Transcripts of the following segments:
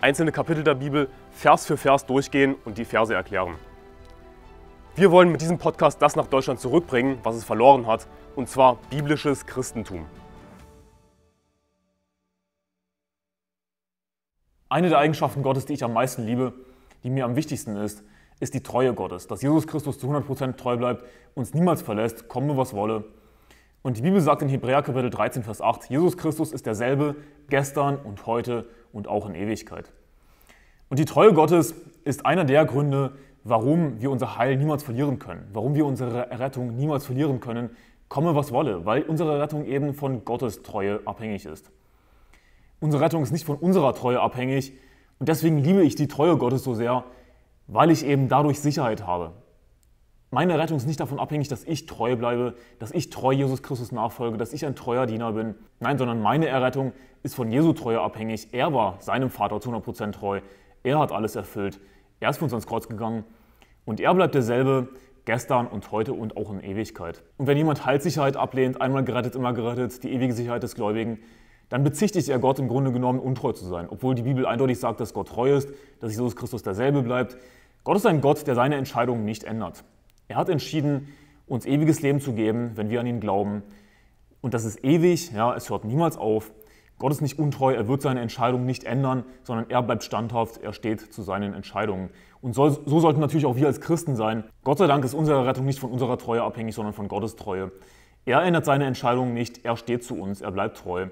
einzelne Kapitel der Bibel Vers für Vers durchgehen und die Verse erklären. Wir wollen mit diesem Podcast das nach Deutschland zurückbringen, was es verloren hat, und zwar biblisches Christentum. Eine der Eigenschaften Gottes, die ich am meisten liebe, die mir am wichtigsten ist, ist die Treue Gottes, dass Jesus Christus zu 100% treu bleibt, uns niemals verlässt, komm nur was wolle. Und die Bibel sagt in Hebräer Kapitel 13, Vers 8, Jesus Christus ist derselbe gestern und heute und auch in Ewigkeit. Und die Treue Gottes ist einer der Gründe, warum wir unser Heil niemals verlieren können, warum wir unsere Errettung niemals verlieren können, komme was wolle, weil unsere Rettung eben von Gottes Treue abhängig ist. Unsere Rettung ist nicht von unserer Treue abhängig und deswegen liebe ich die Treue Gottes so sehr, weil ich eben dadurch Sicherheit habe, meine Rettung ist nicht davon abhängig, dass ich treu bleibe, dass ich treu Jesus Christus nachfolge, dass ich ein treuer Diener bin. Nein, sondern meine Errettung ist von Jesu Treue abhängig. Er war seinem Vater zu 100% treu. Er hat alles erfüllt. Er ist für uns ans Kreuz gegangen. Und er bleibt derselbe gestern und heute und auch in Ewigkeit. Und wenn jemand Heilssicherheit ablehnt, einmal gerettet, immer gerettet, die ewige Sicherheit des Gläubigen, dann bezichtigt er Gott im Grunde genommen, untreu zu sein. Obwohl die Bibel eindeutig sagt, dass Gott treu ist, dass Jesus Christus derselbe bleibt. Gott ist ein Gott, der seine Entscheidungen nicht ändert. Er hat entschieden, uns ewiges Leben zu geben, wenn wir an ihn glauben. Und das ist ewig, ja, es hört niemals auf. Gott ist nicht untreu, er wird seine Entscheidung nicht ändern, sondern er bleibt standhaft, er steht zu seinen Entscheidungen. Und so, so sollten natürlich auch wir als Christen sein. Gott sei Dank ist unsere Rettung nicht von unserer Treue abhängig, sondern von Gottes Treue. Er ändert seine Entscheidungen nicht, er steht zu uns, er bleibt treu,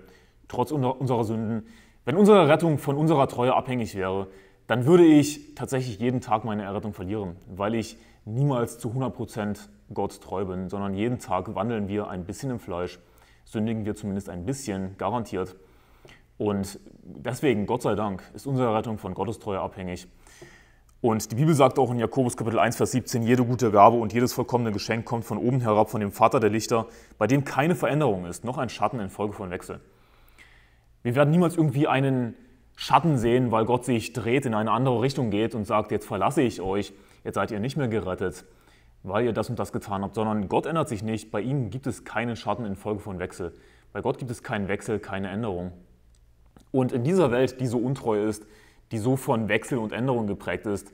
trotz unserer Sünden. Wenn unsere Rettung von unserer Treue abhängig wäre, dann würde ich tatsächlich jeden Tag meine Errettung verlieren, weil ich niemals zu 100% Gott treu bin, sondern jeden Tag wandeln wir ein bisschen im Fleisch, sündigen wir zumindest ein bisschen, garantiert. Und deswegen, Gott sei Dank, ist unsere Errettung von Gottes Treue abhängig. Und die Bibel sagt auch in Jakobus Kapitel 1, Vers 17, jede gute Gabe und jedes vollkommene Geschenk kommt von oben herab, von dem Vater der Lichter, bei dem keine Veränderung ist, noch ein Schatten infolge von Wechsel. Wir werden niemals irgendwie einen Schatten sehen, weil Gott sich dreht, in eine andere Richtung geht und sagt, jetzt verlasse ich euch, jetzt seid ihr nicht mehr gerettet, weil ihr das und das getan habt, sondern Gott ändert sich nicht, bei ihm gibt es keinen Schatten infolge von Wechsel. Bei Gott gibt es keinen Wechsel, keine Änderung. Und in dieser Welt, die so untreu ist, die so von Wechsel und Änderung geprägt ist,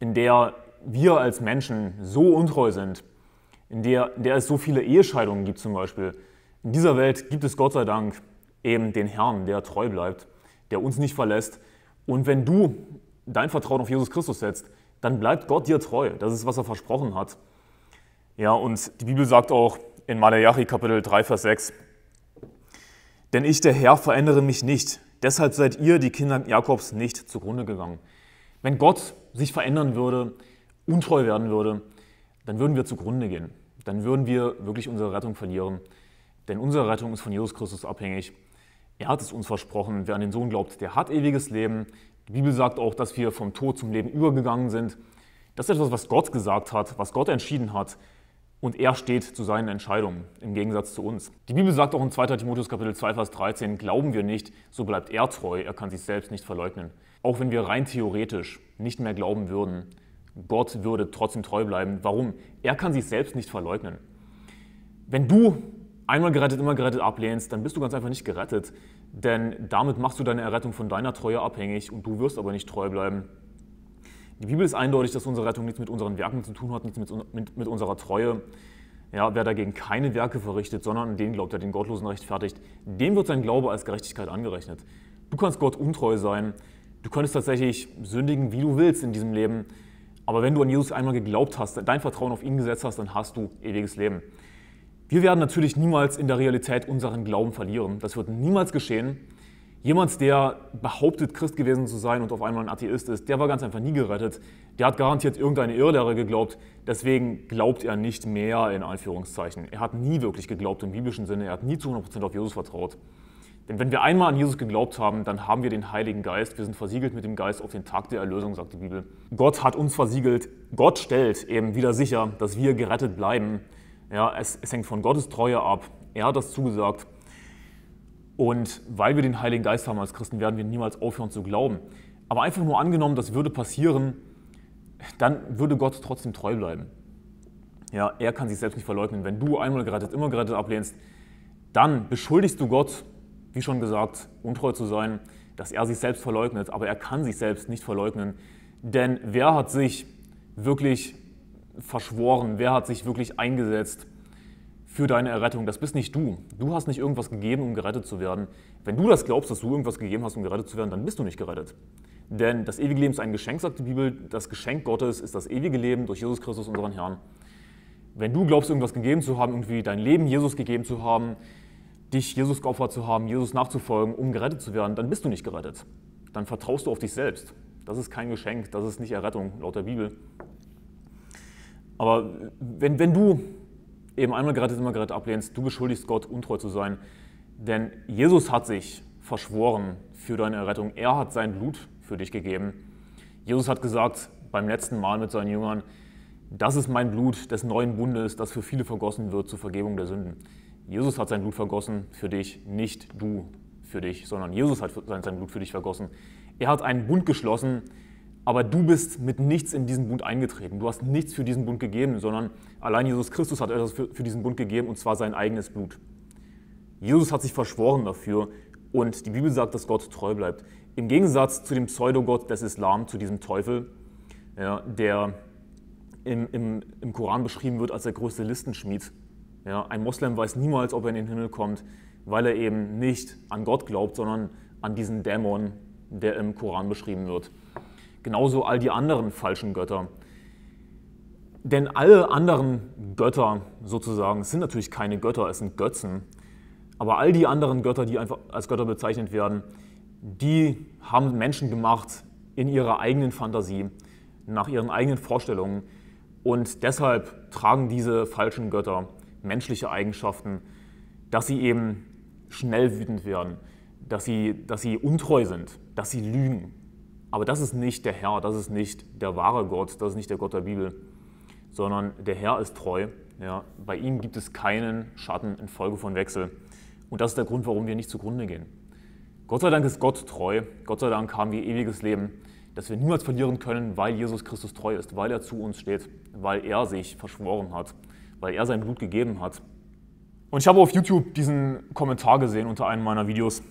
in der wir als Menschen so untreu sind, in der, in der es so viele Ehescheidungen gibt zum Beispiel, in dieser Welt gibt es Gott sei Dank eben den Herrn, der treu bleibt der uns nicht verlässt. Und wenn du dein Vertrauen auf Jesus Christus setzt, dann bleibt Gott dir treu. Das ist, was er versprochen hat. Ja, und die Bibel sagt auch in Malayachi Kapitel 3, Vers 6, denn ich, der Herr, verändere mich nicht. Deshalb seid ihr, die Kinder Jakobs, nicht zugrunde gegangen. Wenn Gott sich verändern würde, untreu werden würde, dann würden wir zugrunde gehen. Dann würden wir wirklich unsere Rettung verlieren. Denn unsere Rettung ist von Jesus Christus abhängig. Er hat es uns versprochen, wer an den Sohn glaubt, der hat ewiges Leben. Die Bibel sagt auch, dass wir vom Tod zum Leben übergegangen sind. Das ist etwas, was Gott gesagt hat, was Gott entschieden hat. Und er steht zu seinen Entscheidungen, im Gegensatz zu uns. Die Bibel sagt auch in 2. Timotheus Kapitel 2, Vers 13, glauben wir nicht, so bleibt er treu, er kann sich selbst nicht verleugnen. Auch wenn wir rein theoretisch nicht mehr glauben würden, Gott würde trotzdem treu bleiben. Warum? Er kann sich selbst nicht verleugnen. Wenn du einmal gerettet, immer gerettet ablehnst, dann bist du ganz einfach nicht gerettet. Denn damit machst du deine Errettung von deiner Treue abhängig und du wirst aber nicht treu bleiben. Die Bibel ist eindeutig, dass unsere Rettung nichts mit unseren Werken zu tun hat, nichts mit, mit, mit unserer Treue. Ja, wer dagegen keine Werke verrichtet, sondern an den glaubt, der den Gottlosen rechtfertigt, dem wird sein Glaube als Gerechtigkeit angerechnet. Du kannst Gott untreu sein, du könntest tatsächlich sündigen, wie du willst in diesem Leben, aber wenn du an Jesus einmal geglaubt hast, dein Vertrauen auf ihn gesetzt hast, dann hast du ewiges Leben. Wir werden natürlich niemals in der Realität unseren Glauben verlieren. Das wird niemals geschehen. Jemand, der behauptet, Christ gewesen zu sein und auf einmal ein Atheist ist, der war ganz einfach nie gerettet. Der hat garantiert irgendeine Irrlehre geglaubt. Deswegen glaubt er nicht mehr, in Anführungszeichen. Er hat nie wirklich geglaubt im biblischen Sinne. Er hat nie zu 100% auf Jesus vertraut. Denn wenn wir einmal an Jesus geglaubt haben, dann haben wir den Heiligen Geist. Wir sind versiegelt mit dem Geist auf den Tag der Erlösung, sagt die Bibel. Gott hat uns versiegelt. Gott stellt eben wieder sicher, dass wir gerettet bleiben. Ja, es, es hängt von Gottes Treue ab. Er hat das zugesagt. Und weil wir den Heiligen Geist haben als Christen, werden wir niemals aufhören zu glauben. Aber einfach nur angenommen, das würde passieren, dann würde Gott trotzdem treu bleiben. Ja, er kann sich selbst nicht verleugnen. Wenn du einmal gerettet, immer gerettet ablehnst, dann beschuldigst du Gott, wie schon gesagt, untreu zu sein, dass er sich selbst verleugnet. Aber er kann sich selbst nicht verleugnen, denn wer hat sich wirklich verschworen? Wer hat sich wirklich eingesetzt für deine Errettung? Das bist nicht du. Du hast nicht irgendwas gegeben, um gerettet zu werden. Wenn du das glaubst, dass du irgendwas gegeben hast, um gerettet zu werden, dann bist du nicht gerettet. Denn das ewige Leben ist ein Geschenk, sagt die Bibel. Das Geschenk Gottes ist das ewige Leben durch Jesus Christus, unseren Herrn. Wenn du glaubst, irgendwas gegeben zu haben, irgendwie dein Leben Jesus gegeben zu haben, dich Jesus geopfert zu haben, Jesus nachzufolgen, um gerettet zu werden, dann bist du nicht gerettet. Dann vertraust du auf dich selbst. Das ist kein Geschenk, das ist nicht Errettung laut der Bibel. Aber wenn, wenn du eben einmal gerettet, immer gerettet ablehnst, du beschuldigst Gott, untreu zu sein. Denn Jesus hat sich verschworen für deine Errettung. Er hat sein Blut für dich gegeben. Jesus hat gesagt beim letzten Mal mit seinen Jüngern, das ist mein Blut des neuen Bundes, das für viele vergossen wird zur Vergebung der Sünden. Jesus hat sein Blut vergossen für dich, nicht du für dich, sondern Jesus hat sein Blut für dich vergossen. Er hat einen Bund geschlossen, aber du bist mit nichts in diesen Bund eingetreten. Du hast nichts für diesen Bund gegeben, sondern allein Jesus Christus hat etwas für, für diesen Bund gegeben, und zwar sein eigenes Blut. Jesus hat sich verschworen dafür und die Bibel sagt, dass Gott treu bleibt. Im Gegensatz zu dem Pseudogott des Islam, zu diesem Teufel, ja, der im, im, im Koran beschrieben wird als der größte Listenschmied. Ja, ein Moslem weiß niemals, ob er in den Himmel kommt, weil er eben nicht an Gott glaubt, sondern an diesen Dämon, der im Koran beschrieben wird genauso all die anderen falschen Götter. Denn alle anderen Götter sozusagen sind natürlich keine Götter, es sind Götzen. Aber all die anderen Götter, die einfach als Götter bezeichnet werden, die haben Menschen gemacht in ihrer eigenen Fantasie, nach ihren eigenen Vorstellungen. Und deshalb tragen diese falschen Götter menschliche Eigenschaften, dass sie eben schnell wütend werden, dass sie, dass sie untreu sind, dass sie lügen, aber das ist nicht der Herr, das ist nicht der wahre Gott, das ist nicht der Gott der Bibel, sondern der Herr ist treu. Ja. Bei ihm gibt es keinen Schatten infolge von Wechsel. Und das ist der Grund, warum wir nicht zugrunde gehen. Gott sei Dank ist Gott treu. Gott sei Dank haben wir ewiges Leben, das wir niemals verlieren können, weil Jesus Christus treu ist, weil er zu uns steht, weil er sich verschworen hat, weil er sein Blut gegeben hat. Und ich habe auf YouTube diesen Kommentar gesehen unter einem meiner Videos.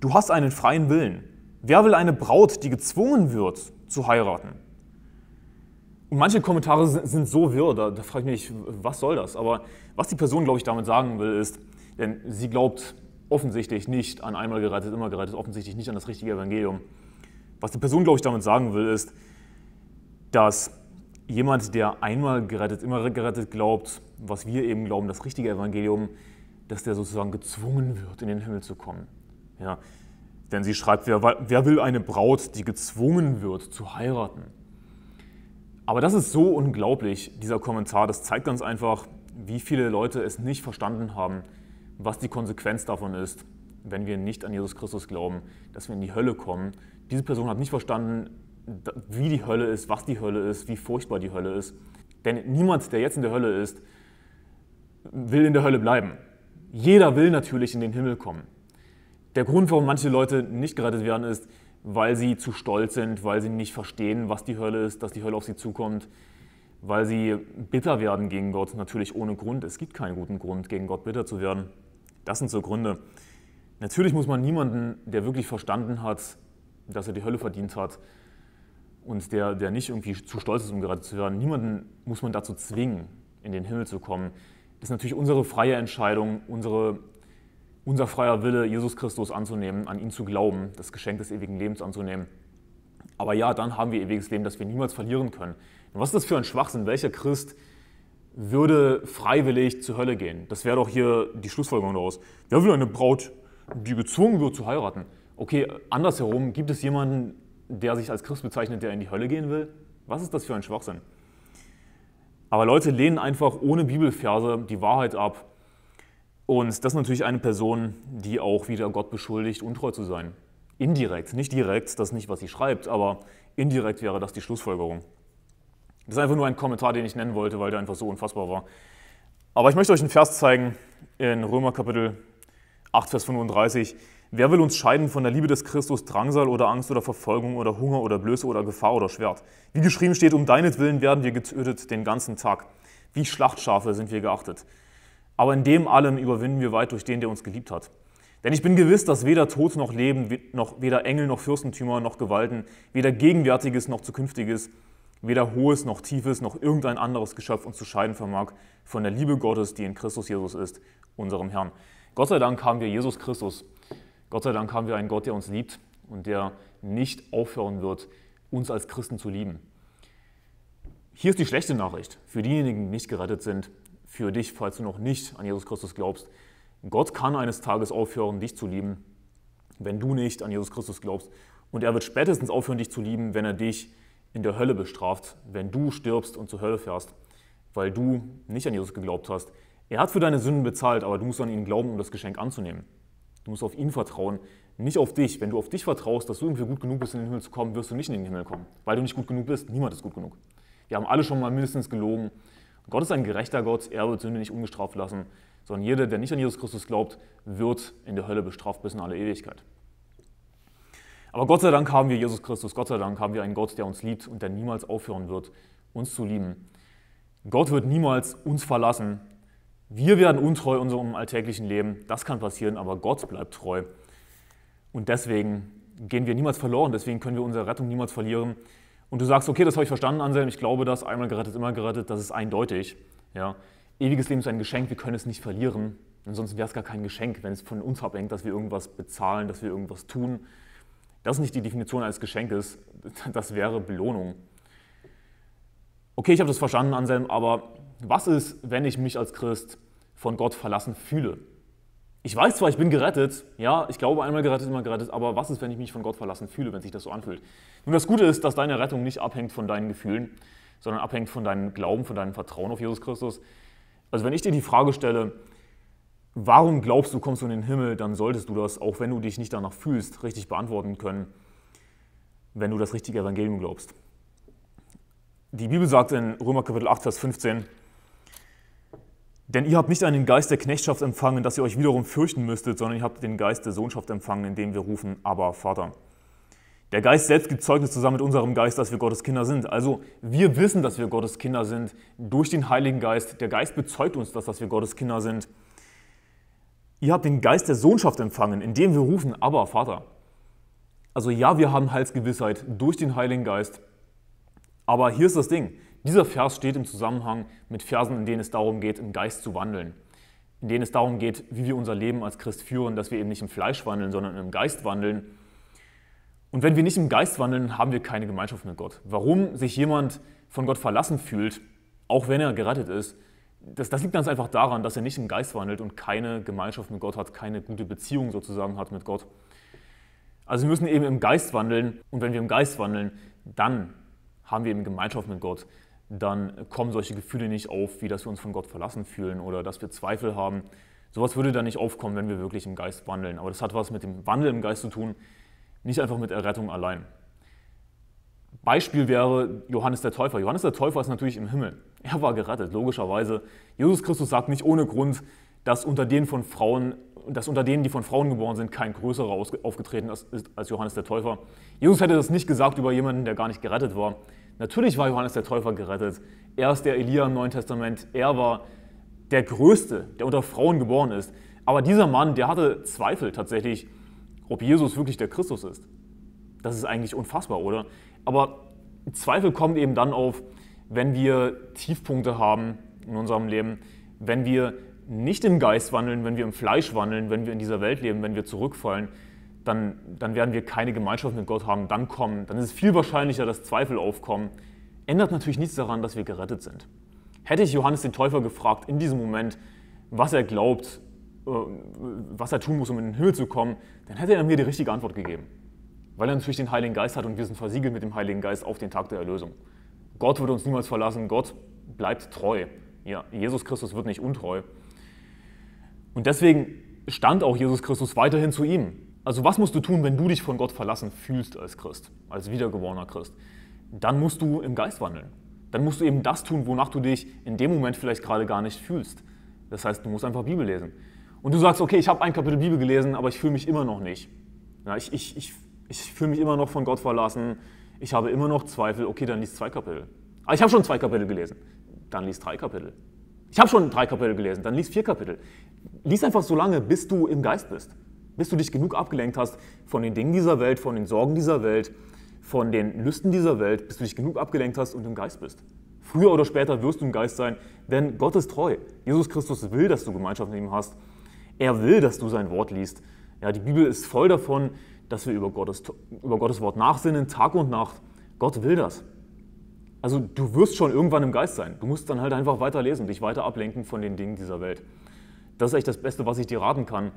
Du hast einen freien Willen. Wer will eine Braut, die gezwungen wird, zu heiraten? Und manche Kommentare sind so wirr, da, da frage ich mich, was soll das? Aber was die Person, glaube ich, damit sagen will, ist, denn sie glaubt offensichtlich nicht an einmal gerettet, immer gerettet, offensichtlich nicht an das richtige Evangelium. Was die Person, glaube ich, damit sagen will, ist, dass jemand, der einmal gerettet, immer gerettet glaubt, was wir eben glauben, das richtige Evangelium, dass der sozusagen gezwungen wird, in den Himmel zu kommen. Ja, denn sie schreibt, wer, wer will eine Braut, die gezwungen wird zu heiraten? Aber das ist so unglaublich, dieser Kommentar. Das zeigt ganz einfach, wie viele Leute es nicht verstanden haben, was die Konsequenz davon ist, wenn wir nicht an Jesus Christus glauben, dass wir in die Hölle kommen. Diese Person hat nicht verstanden, wie die Hölle ist, was die Hölle ist, wie furchtbar die Hölle ist. Denn niemand, der jetzt in der Hölle ist, will in der Hölle bleiben. Jeder will natürlich in den Himmel kommen. Der Grund, warum manche Leute nicht gerettet werden, ist, weil sie zu stolz sind, weil sie nicht verstehen, was die Hölle ist, dass die Hölle auf sie zukommt, weil sie bitter werden gegen Gott, natürlich ohne Grund. Es gibt keinen guten Grund, gegen Gott bitter zu werden. Das sind so Gründe. Natürlich muss man niemanden, der wirklich verstanden hat, dass er die Hölle verdient hat und der, der nicht irgendwie zu stolz ist, um gerettet zu werden, niemanden muss man dazu zwingen, in den Himmel zu kommen. Das ist natürlich unsere freie Entscheidung, unsere unser freier Wille, Jesus Christus anzunehmen, an ihn zu glauben, das Geschenk des ewigen Lebens anzunehmen. Aber ja, dann haben wir ewiges Leben, das wir niemals verlieren können. Und was ist das für ein Schwachsinn? Welcher Christ würde freiwillig zur Hölle gehen? Das wäre doch hier die Schlussfolgerung daraus. Wer will eine Braut, die gezwungen wird zu heiraten? Okay, andersherum, gibt es jemanden, der sich als Christ bezeichnet, der in die Hölle gehen will? Was ist das für ein Schwachsinn? Aber Leute lehnen einfach ohne Bibelverse die Wahrheit ab und das ist natürlich eine Person, die auch wieder Gott beschuldigt, untreu zu sein. Indirekt, nicht direkt, das ist nicht, was sie schreibt, aber indirekt wäre das die Schlussfolgerung. Das ist einfach nur ein Kommentar, den ich nennen wollte, weil der einfach so unfassbar war. Aber ich möchte euch einen Vers zeigen in Römer Kapitel 8, Vers 35. Wer will uns scheiden von der Liebe des Christus, Drangsal oder Angst oder Verfolgung oder Hunger oder Blöße oder Gefahr oder Schwert? Wie geschrieben steht, um deinetwillen werden wir getötet den ganzen Tag. Wie Schlachtschafe sind wir geachtet. Aber in dem allem überwinden wir weit durch den, der uns geliebt hat. Denn ich bin gewiss, dass weder Tod noch Leben, noch weder Engel noch Fürstentümer noch Gewalten, weder Gegenwärtiges noch Zukünftiges, weder Hohes noch Tiefes noch irgendein anderes Geschöpf uns zu scheiden vermag von der Liebe Gottes, die in Christus Jesus ist, unserem Herrn. Gott sei Dank haben wir Jesus Christus. Gott sei Dank haben wir einen Gott, der uns liebt und der nicht aufhören wird, uns als Christen zu lieben. Hier ist die schlechte Nachricht für diejenigen, die nicht gerettet sind für dich, falls du noch nicht an Jesus Christus glaubst. Gott kann eines Tages aufhören, dich zu lieben, wenn du nicht an Jesus Christus glaubst. Und er wird spätestens aufhören, dich zu lieben, wenn er dich in der Hölle bestraft, wenn du stirbst und zur Hölle fährst, weil du nicht an Jesus geglaubt hast. Er hat für deine Sünden bezahlt, aber du musst an ihn glauben, um das Geschenk anzunehmen. Du musst auf ihn vertrauen, nicht auf dich. Wenn du auf dich vertraust, dass du irgendwie gut genug bist, in den Himmel zu kommen, wirst du nicht in den Himmel kommen, weil du nicht gut genug bist. Niemand ist gut genug. Wir haben alle schon mal mindestens gelogen. Gott ist ein gerechter Gott, er wird Sünde nicht ungestraft lassen, sondern jeder, der nicht an Jesus Christus glaubt, wird in der Hölle bestraft bis in alle Ewigkeit. Aber Gott sei Dank haben wir Jesus Christus, Gott sei Dank haben wir einen Gott, der uns liebt und der niemals aufhören wird, uns zu lieben. Gott wird niemals uns verlassen. Wir werden untreu in unserem alltäglichen Leben, das kann passieren, aber Gott bleibt treu. Und deswegen gehen wir niemals verloren, deswegen können wir unsere Rettung niemals verlieren und du sagst, okay, das habe ich verstanden, Anselm, ich glaube das, einmal gerettet, immer gerettet, das ist eindeutig. Ja. Ewiges Leben ist ein Geschenk, wir können es nicht verlieren. Ansonsten wäre es gar kein Geschenk, wenn es von uns abhängt, dass wir irgendwas bezahlen, dass wir irgendwas tun. Das ist nicht die Definition eines Geschenkes, das wäre Belohnung. Okay, ich habe das verstanden, Anselm, aber was ist, wenn ich mich als Christ von Gott verlassen fühle? ich weiß zwar, ich bin gerettet, ja, ich glaube einmal gerettet, immer gerettet, aber was ist, wenn ich mich von Gott verlassen fühle, wenn sich das so anfühlt? Nun, das Gute ist, dass deine Rettung nicht abhängt von deinen Gefühlen, sondern abhängt von deinem Glauben, von deinem Vertrauen auf Jesus Christus. Also wenn ich dir die Frage stelle, warum glaubst du, kommst du in den Himmel, dann solltest du das, auch wenn du dich nicht danach fühlst, richtig beantworten können, wenn du das richtige Evangelium glaubst. Die Bibel sagt in Römer Kapitel 8, Vers 15, denn ihr habt nicht einen Geist der Knechtschaft empfangen, dass ihr euch wiederum fürchten müsstet, sondern ihr habt den Geist der Sohnschaft empfangen, indem wir rufen, aber Vater. Der Geist selbst gibt Zeugnis zusammen mit unserem Geist, dass wir Gottes Kinder sind. Also wir wissen, dass wir Gottes Kinder sind durch den Heiligen Geist. Der Geist bezeugt uns, dass, dass wir Gottes Kinder sind. Ihr habt den Geist der Sohnschaft empfangen, indem wir rufen, aber Vater. Also ja, wir haben Heilsgewissheit durch den Heiligen Geist. Aber hier ist das Ding. Dieser Vers steht im Zusammenhang mit Versen, in denen es darum geht, im Geist zu wandeln, in denen es darum geht, wie wir unser Leben als Christ führen, dass wir eben nicht im Fleisch wandeln, sondern im Geist wandeln. Und wenn wir nicht im Geist wandeln, haben wir keine Gemeinschaft mit Gott. Warum sich jemand von Gott verlassen fühlt, auch wenn er gerettet ist, das, das liegt ganz einfach daran, dass er nicht im Geist wandelt und keine Gemeinschaft mit Gott hat, keine gute Beziehung sozusagen hat mit Gott. Also wir müssen eben im Geist wandeln und wenn wir im Geist wandeln, dann haben wir eben Gemeinschaft mit Gott dann kommen solche Gefühle nicht auf, wie dass wir uns von Gott verlassen fühlen oder dass wir Zweifel haben. Sowas würde dann nicht aufkommen, wenn wir wirklich im Geist wandeln. Aber das hat was mit dem Wandel im Geist zu tun, nicht einfach mit Errettung allein. Beispiel wäre Johannes der Täufer. Johannes der Täufer ist natürlich im Himmel. Er war gerettet, logischerweise. Jesus Christus sagt nicht ohne Grund, dass unter denen, von Frauen, dass unter denen die von Frauen geboren sind, kein größerer aufgetreten ist als Johannes der Täufer. Jesus hätte das nicht gesagt über jemanden, der gar nicht gerettet war. Natürlich war Johannes der Täufer gerettet. Er ist der Elia im Neuen Testament. Er war der Größte, der unter Frauen geboren ist. Aber dieser Mann, der hatte Zweifel tatsächlich, ob Jesus wirklich der Christus ist. Das ist eigentlich unfassbar, oder? Aber Zweifel kommen eben dann auf, wenn wir Tiefpunkte haben in unserem Leben, wenn wir nicht im Geist wandeln, wenn wir im Fleisch wandeln, wenn wir in dieser Welt leben, wenn wir zurückfallen, dann, dann werden wir keine Gemeinschaft mit Gott haben, dann kommen, dann ist es viel wahrscheinlicher, dass Zweifel aufkommen. Ändert natürlich nichts daran, dass wir gerettet sind. Hätte ich Johannes den Täufer gefragt in diesem Moment, was er glaubt, äh, was er tun muss, um in den Himmel zu kommen, dann hätte er mir die richtige Antwort gegeben. Weil er natürlich den Heiligen Geist hat und wir sind versiegelt mit dem Heiligen Geist auf den Tag der Erlösung. Gott wird uns niemals verlassen, Gott bleibt treu. Ja, Jesus Christus wird nicht untreu. Und deswegen stand auch Jesus Christus weiterhin zu ihm. Also was musst du tun, wenn du dich von Gott verlassen fühlst als Christ, als wiedergeborener Christ? Dann musst du im Geist wandeln. Dann musst du eben das tun, wonach du dich in dem Moment vielleicht gerade gar nicht fühlst. Das heißt, du musst einfach Bibel lesen. Und du sagst, okay, ich habe ein Kapitel Bibel gelesen, aber ich fühle mich immer noch nicht. Ja, ich ich, ich, ich fühle mich immer noch von Gott verlassen. Ich habe immer noch Zweifel. Okay, dann liest zwei Kapitel. Aber ah, ich habe schon zwei Kapitel gelesen. Dann liest drei Kapitel. Ich habe schon drei Kapitel gelesen. Dann liest vier Kapitel. Lies einfach so lange, bis du im Geist bist bis du dich genug abgelenkt hast von den Dingen dieser Welt, von den Sorgen dieser Welt, von den Lüsten dieser Welt, bis du dich genug abgelenkt hast und im Geist bist. Früher oder später wirst du im Geist sein, denn Gott ist treu. Jesus Christus will, dass du Gemeinschaft mit ihm hast. Er will, dass du sein Wort liest. Ja, die Bibel ist voll davon, dass wir über Gottes, über Gottes Wort nachsinnen, Tag und Nacht. Gott will das. Also du wirst schon irgendwann im Geist sein. Du musst dann halt einfach weiterlesen, dich weiter ablenken von den Dingen dieser Welt. Das ist echt das Beste, was ich dir raten kann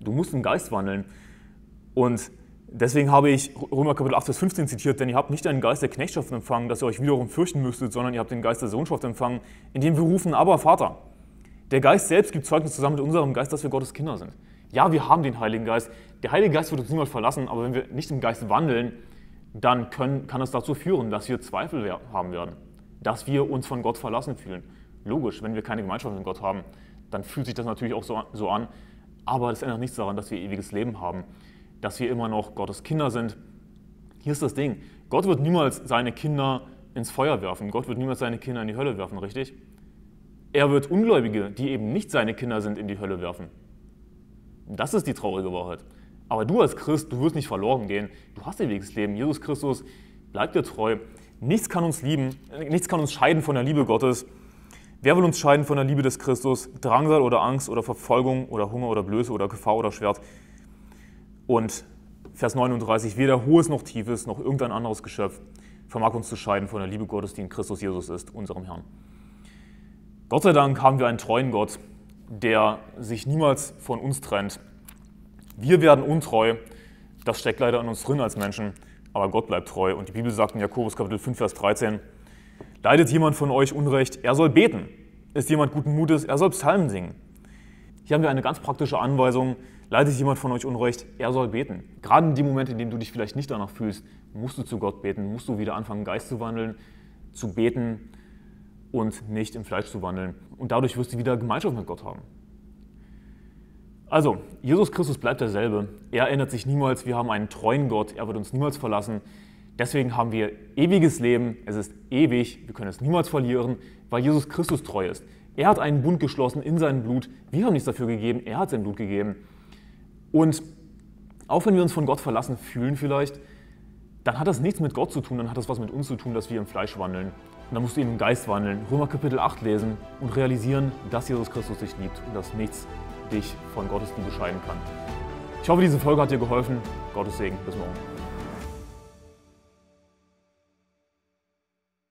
du musst im Geist wandeln. Und deswegen habe ich Römer Kapitel 8, Vers 15 zitiert, denn ihr habt nicht einen Geist der Knechtschaft empfangen, dass ihr euch wiederum fürchten müsstet, sondern ihr habt den Geist der Sohnschaft empfangen, indem wir rufen, aber Vater. Der Geist selbst gibt Zeugnis zusammen mit unserem Geist, dass wir Gottes Kinder sind. Ja, wir haben den Heiligen Geist. Der Heilige Geist wird uns niemals verlassen, aber wenn wir nicht im Geist wandeln, dann können, kann das dazu führen, dass wir Zweifel haben werden, dass wir uns von Gott verlassen fühlen. Logisch, wenn wir keine Gemeinschaft mit Gott haben, dann fühlt sich das natürlich auch so an, aber das ändert nichts daran, dass wir ewiges Leben haben, dass wir immer noch Gottes Kinder sind. Hier ist das Ding. Gott wird niemals seine Kinder ins Feuer werfen. Gott wird niemals seine Kinder in die Hölle werfen, richtig? Er wird Ungläubige, die eben nicht seine Kinder sind, in die Hölle werfen. Das ist die traurige Wahrheit. Aber du als Christ, du wirst nicht verloren gehen. Du hast ewiges Leben. Jesus Christus bleibt dir treu. Nichts kann uns lieben, nichts kann uns scheiden von der Liebe Gottes. Wer will uns scheiden von der Liebe des Christus? Drangsal oder Angst oder Verfolgung oder Hunger oder Blöße oder Gefahr oder Schwert? Und Vers 39, weder hohes noch tiefes noch irgendein anderes Geschöpf vermag uns zu scheiden von der Liebe Gottes, die in Christus Jesus ist, unserem Herrn. Gott sei Dank haben wir einen treuen Gott, der sich niemals von uns trennt. Wir werden untreu, das steckt leider an uns drin als Menschen, aber Gott bleibt treu. Und die Bibel sagt in Jakobus Kapitel 5, Vers 13, Leidet jemand von euch Unrecht, er soll beten. Ist jemand guten Mutes, er soll Psalmen singen. Hier haben wir eine ganz praktische Anweisung. Leidet jemand von euch Unrecht, er soll beten. Gerade in dem Moment, in dem du dich vielleicht nicht danach fühlst, musst du zu Gott beten, musst du wieder anfangen, Geist zu wandeln, zu beten und nicht im Fleisch zu wandeln. Und dadurch wirst du wieder Gemeinschaft mit Gott haben. Also, Jesus Christus bleibt derselbe. Er ändert sich niemals. Wir haben einen treuen Gott. Er wird uns niemals verlassen. Deswegen haben wir ewiges Leben, es ist ewig, wir können es niemals verlieren, weil Jesus Christus treu ist. Er hat einen Bund geschlossen in seinem Blut, wir haben nichts dafür gegeben, er hat sein Blut gegeben. Und auch wenn wir uns von Gott verlassen fühlen vielleicht, dann hat das nichts mit Gott zu tun, dann hat das was mit uns zu tun, dass wir im Fleisch wandeln. Und dann musst du eben im Geist wandeln, Römer Kapitel 8 lesen und realisieren, dass Jesus Christus dich liebt und dass nichts dich von Gottes Liebe scheiden kann. Ich hoffe, diese Folge hat dir geholfen. Gottes Segen. Bis morgen.